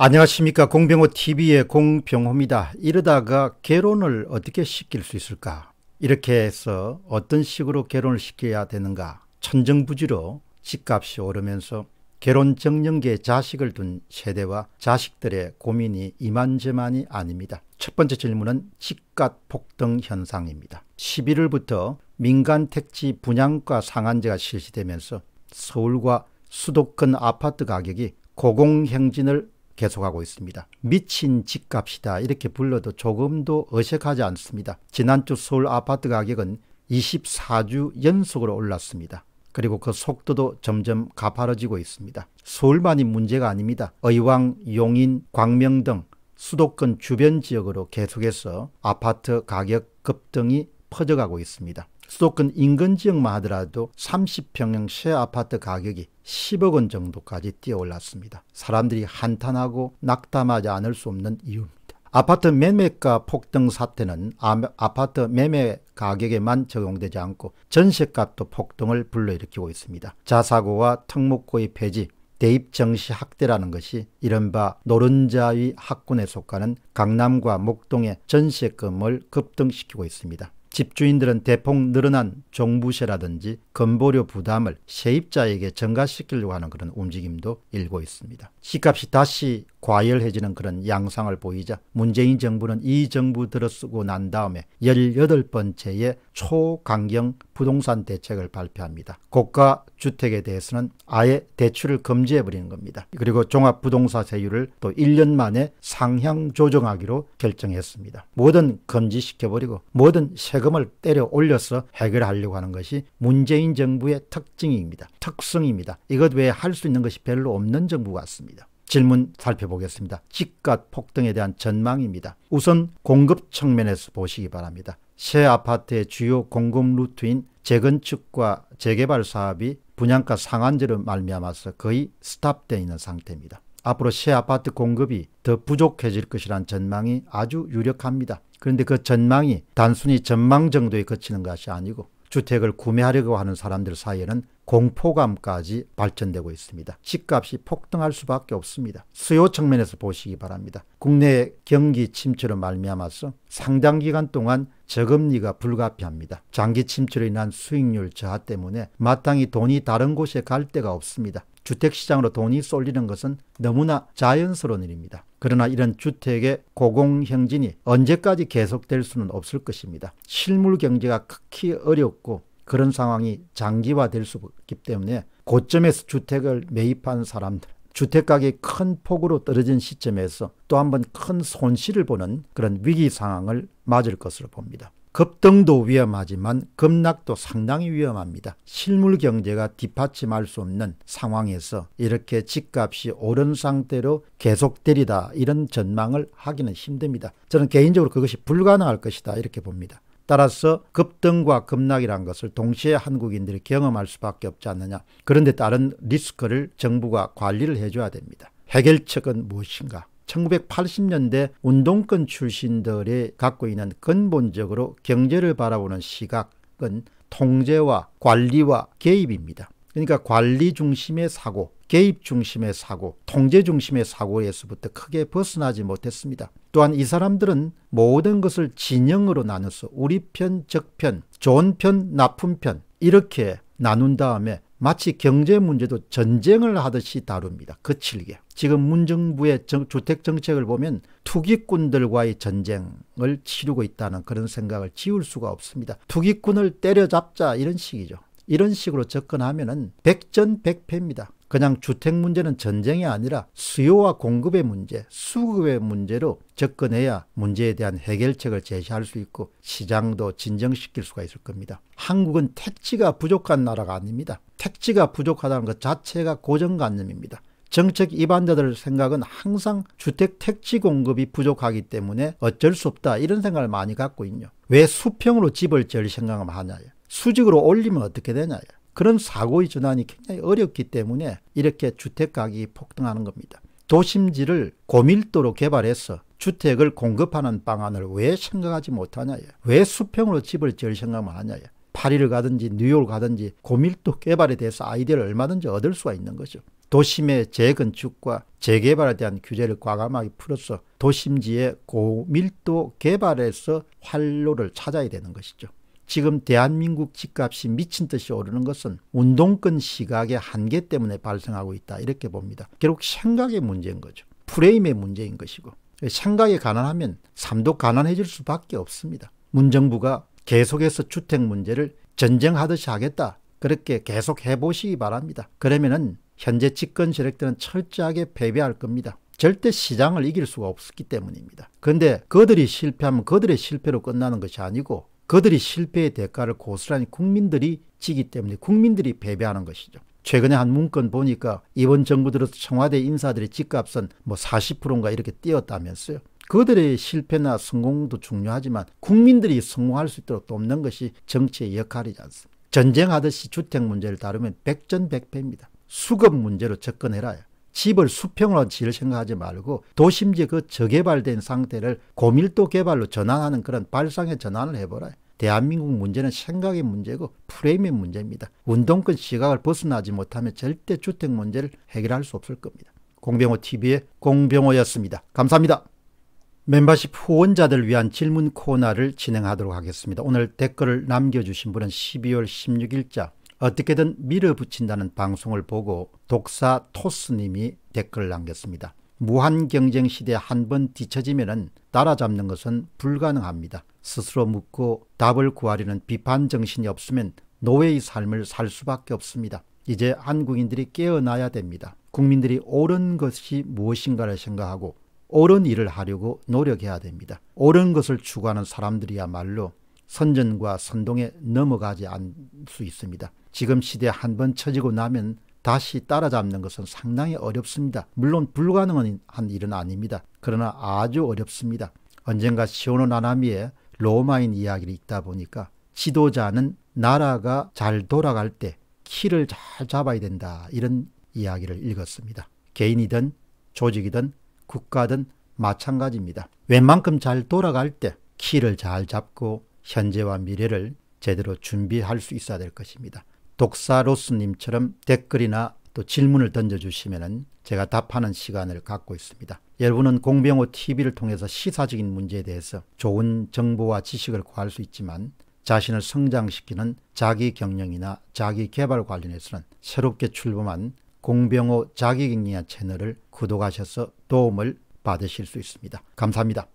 안녕하십니까 공병호 TV의 공병호입니다. 이러다가 개론을 어떻게 시킬 수 있을까? 이렇게 해서 어떤 식으로 개론을 시켜야 되는가? 천정부지로 집값이 오르면서 개론 정령계 자식을 둔 세대와 자식들의 고민이 이만저만이 아닙니다. 첫 번째 질문은 집값 폭등 현상입니다. 11월부터 민간 택지 분양가 상한제가 실시되면서 서울과 수도권 아파트 가격이 고공행진을 계속하고 있습니다. 미친 집값이다 이렇게 불러도 조금도 어색하지 않습니다. 지난주 서울 아파트 가격은 24주 연속으로 올랐습니다. 그리고 그 속도도 점점 가파르지고 있습니다. 서울만이 문제가 아닙니다. 의왕, 용인, 광명 등 수도권 주변 지역으로 계속해서 아파트 가격 급등이 퍼져가고 있습니다. 수도권 인근 지역만 하더라도 30평형 새 아파트 가격이 10억 원 정도까지 뛰어올랐습니다. 사람들이 한탄하고 낙담하지 않을 수 없는 이유입니다. 아파트 매매가 폭등 사태는 아파트 매매 가격에만 적용되지 않고 전셋값도 폭등을 불러일으키고 있습니다. 자사고와 특목고의 폐지, 대입 정시 학대라는 것이 이른바 노른자의 학군에 속하는 강남과 목동의 전세금을 급등시키고 있습니다. 집주인들은 대폭 늘어난 종부세라든지 건보료 부담을 세입자에게 증가시키려고 하는 그런 움직임도 일고 있습니다. 집값이 다시 과열해지는 그런 양상을 보이자 문재인 정부는 이 정부 들어쓰고 난 다음에 18번째의 초강경 부동산 대책을 발표합니다. 고가 주택에 대해서는 아예 대출을 금지해버리는 겁니다. 그리고 종합부동산세율을 또 1년 만에 상향 조정하기로 결정했습니다. 뭐든 금지시켜버리고 뭐든 세 세금을 때려 올려서 해결하려고 하는 것이 문재인 정부의 특징입니다. 특성입니다. 이것 외에 할 수 있는 것이 별로 없는 정부 같습니다. 질문 살펴보겠습니다. 집값 폭등에 대한 전망입니다. 우선 공급 측면에서 보시기 바랍니다. 새 아파트의 주요 공급 루트인 재건축과 재개발 사업이 분양가 상한제로 말미암아서 거의 스탑되어 있는 상태입니다. 앞으로 새 아파트 공급이 더 부족해질 것이란 전망이 아주 유력합니다. 그런데 그 전망이 단순히 전망 정도에 그치는 것이 아니고 주택을 구매하려고 하는 사람들 사이에는 공포감까지 발전되고 있습니다. 집값이 폭등할 수밖에 없습니다. 수요 측면에서 보시기 바랍니다. 국내 경기 침체로 말미암아서 상당 기간 동안 저금리가 불가피합니다. 장기 침체로 인한 수익률 저하 때문에 마땅히 돈이 다른 곳에 갈 데가 없습니다. 주택시장으로 돈이 쏠리는 것은 너무나 자연스러운 일입니다. 그러나 이런 주택의 고공행진이 언제까지 계속될 수는 없을 것입니다. 실물 경제가 극히 어렵고 그런 상황이 장기화될 수 있기 때문에 고점에서 주택을 매입한 사람들, 주택가격이 큰 폭으로 떨어진 시점에서 또 한 번 큰 손실을 보는 그런 위기 상황을 맞을 것으로 봅니다. 급등도 위험하지만 급락도 상당히 위험합니다. 실물 경제가 뒷받침할 수 없는 상황에서 이렇게 집값이 오른 상태로 계속되리다 이런 전망을 하기는 힘듭니다. 저는 개인적으로 그것이 불가능할 것이다 이렇게 봅니다. 따라서 급등과 급락이란 것을 동시에 한국인들이 경험할 수밖에 없지 않느냐. 그런데 다른 리스크를 정부가 관리를 해줘야 됩니다. 해결책은 무엇인가? 1980년대 운동권 출신들이 갖고 있는 근본적으로 경제를 바라보는 시각은 통제와 관리와 개입입니다. 그러니까 관리 중심의 사고, 개입 중심의 사고, 통제 중심의 사고에서부터 크게 벗어나지 못했습니다. 또한 이 사람들은 모든 것을 진영으로 나눠서 우리 편, 적편, 좋은 편, 나쁜 편 이렇게 나눈 다음에 마치 경제 문제도 전쟁을 하듯이 다룹니다. 거칠게. 그 지금 문정부의 주택 정책을 보면 투기꾼들과의 전쟁을 치르고 있다는 그런 생각을 지울 수가 없습니다. 투기꾼을 때려잡자 이런 식이죠. 이런 식으로 접근하면은 백전백패입니다. 그냥 주택 문제는 전쟁이 아니라 수요와 공급의 문제, 수급의 문제로 접근해야 문제에 대한 해결책을 제시할 수 있고 시장도 진정시킬 수가 있을 겁니다. 한국은 택지가 부족한 나라가 아닙니다. 택지가 부족하다는 것 자체가 고정관념입니다. 정책 입안자들 생각은 항상 주택 택지 공급이 부족하기 때문에 어쩔 수 없다 이런 생각을 많이 갖고 있냐. 왜 수평으로 집을 지을 생각을 하냐. 수직으로 올리면 어떻게 되냐. 그런 사고의 전환이 굉장히 어렵기 때문에 이렇게 주택 가격이 폭등하는 겁니다. 도심지를 고밀도로 개발해서 주택을 공급하는 방안을 왜 생각하지 못하냐. 왜 수평으로 집을 지을 생각만 하냐. 파리를 가든지 뉴욕을 가든지 고밀도 개발에 대해서 아이디어를 얼마든지 얻을 수가 있는 거죠. 도심의 재건축과 재개발에 대한 규제를 과감하게 풀어서 도심지의 고밀도 개발에서 활로를 찾아야 되는 것이죠. 지금 대한민국 집값이 미친 듯이 오르는 것은 운동권 시각의 한계 때문에 발생하고 있다 이렇게 봅니다. 결국 생각의 문제인 거죠. 프레임의 문제인 것이고 생각이 가난하면 삶도 가난해질 수밖에 없습니다. 문정부가 계속해서 주택 문제를 전쟁하듯이 하겠다. 그렇게 계속 해보시기 바랍니다. 그러면은 현재 집권 세력들은 철저하게 패배할 겁니다. 절대 시장을 이길 수가 없었기 때문입니다. 근데 그들이 실패하면 그들의 실패로 끝나는 것이 아니고 그들이 실패의 대가를 고스란히 국민들이 지기 때문에 국민들이 패배하는 것이죠. 최근에 한 문건 보니까 이번 정부 들어서 청와대 인사들의 집값은 뭐 40%인가 이렇게 뛰었다면서요. 그들의 실패나 성공도 중요하지만 국민들이 성공할 수 있도록 돕는 것이 정치의 역할이지 않습니까? 전쟁하듯이 주택 문제를 다루면 백전백패입니다. 수급 문제로 접근해라. 집을 수평으로 지을 생각하지 말고 도심지 그 저개발된 상태를 고밀도 개발로 전환하는 그런 발상의 전환을 해보라. 대한민국 문제는 생각의 문제고 프레임의 문제입니다. 운동권 시각을 벗어나지 못하면 절대 주택 문제를 해결할 수 없을 겁니다. 공병호 TV의 공병호였습니다. 감사합니다. 멤버십 후원자들 위한 질문 코너를 진행하도록 하겠습니다. 오늘 댓글을 남겨주신 분은 12월 16일자 어떻게든 밀어붙인다는 방송을 보고 독사 토스님이 댓글을 남겼습니다. 무한 경쟁 시대에 한 번 뒤처지면 따라잡는 것은 불가능합니다. 스스로 묻고 답을 구하려는 비판 정신이 없으면 노예의 삶을 살 수밖에 없습니다. 이제 한국인들이 깨어나야 됩니다. 국민들이 옳은 것이 무엇인가를 생각하고 옳은 일을 하려고 노력해야 됩니다. 옳은 것을 추구하는 사람들이야말로 선전과 선동에 넘어가지 않을 수 있습니다. 지금 시대에 한 번 처지고 나면 다시 따라잡는 것은 상당히 어렵습니다. 물론 불가능한 일은 아닙니다. 그러나 아주 어렵습니다. 언젠가 시오노 나나미의 로마인 이야기를 읽다 보니까 지도자는 나라가 잘 돌아갈 때 키를 잘 잡아야 된다 이런 이야기를 읽었습니다. 개인이든 조직이든 국가든 마찬가지입니다. 웬만큼 잘 돌아갈 때 키를 잘 잡고 현재와 미래를 제대로 준비할 수 있어야 될 것입니다. 독사로스님처럼 댓글이나 또 질문을 던져주시면 제가 답하는 시간을 갖고 있습니다. 여러분은 공병호 TV를 통해서 시사적인 문제에 대해서 좋은 정보와 지식을 구할 수 있지만 자신을 성장시키는 자기 경영이나 자기 개발 관련해서는 새롭게 출범한 공병호 자기경리학 채널을 구독하셔서 도움을 받으실 수 있습니다. 감사합니다.